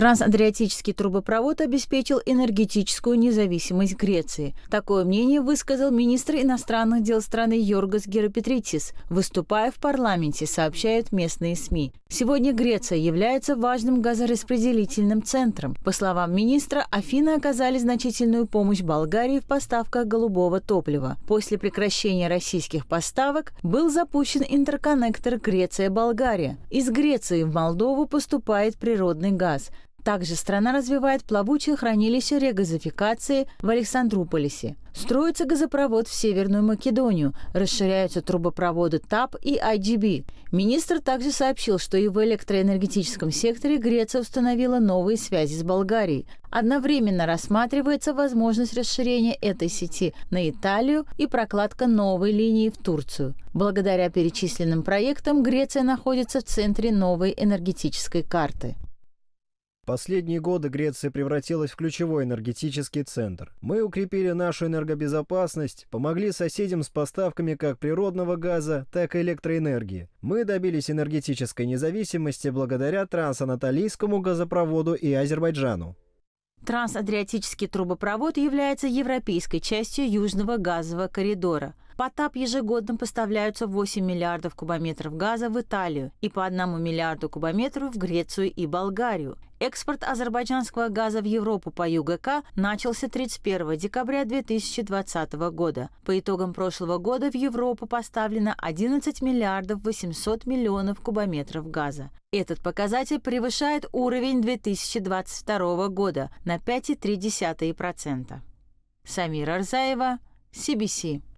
Трансадриатический трубопровод обеспечил энергетическую независимость Греции. Такое мнение высказал министр иностранных дел страны Йоргас Геропетритис, выступая в парламенте, сообщают местные СМИ. Сегодня Греция является важным газораспределительным центром. По словам министра, Афины оказали значительную помощь Болгарии в поставках голубого топлива. После прекращения российских поставок был запущен интерконнектор Греция-Болгария. Из Греции в Молдову поступает природный газ. Также страна развивает плавучее хранилище регазификации в Александрополисе. Строится газопровод в Северную Македонию, расширяются трубопроводы ТАП и IGB. А Министр также сообщил, что и в электроэнергетическом секторе Греция установила новые связи с Болгарией. Одновременно рассматривается возможность расширения этой сети на Италию и прокладка новой линии в Турцию. Благодаря перечисленным проектам Греция находится в центре новой энергетической карты. Последние годы Греция превратилась в ключевой энергетический центр. Мы укрепили нашу энергобезопасность, помогли соседям с поставками как природного газа, так и электроэнергии. Мы добились энергетической независимости благодаря трансанатолийскому газопроводу и Азербайджану. Трансадриатический трубопровод является европейской частью Южного газового коридора – по ТАП ежегодно поставляются 8 миллиардов кубометров газа в Италию и по 1 миллиарду кубометров в Грецию и Болгарию. Экспорт азербайджанского газа в Европу по ЮГК начался 31 декабря 2020 года. По итогам прошлого года в Европу поставлено 11 миллиардов 800 миллионов кубометров газа. Этот показатель превышает уровень 2022 года на 5,3%. Самира Арзаева, CBC.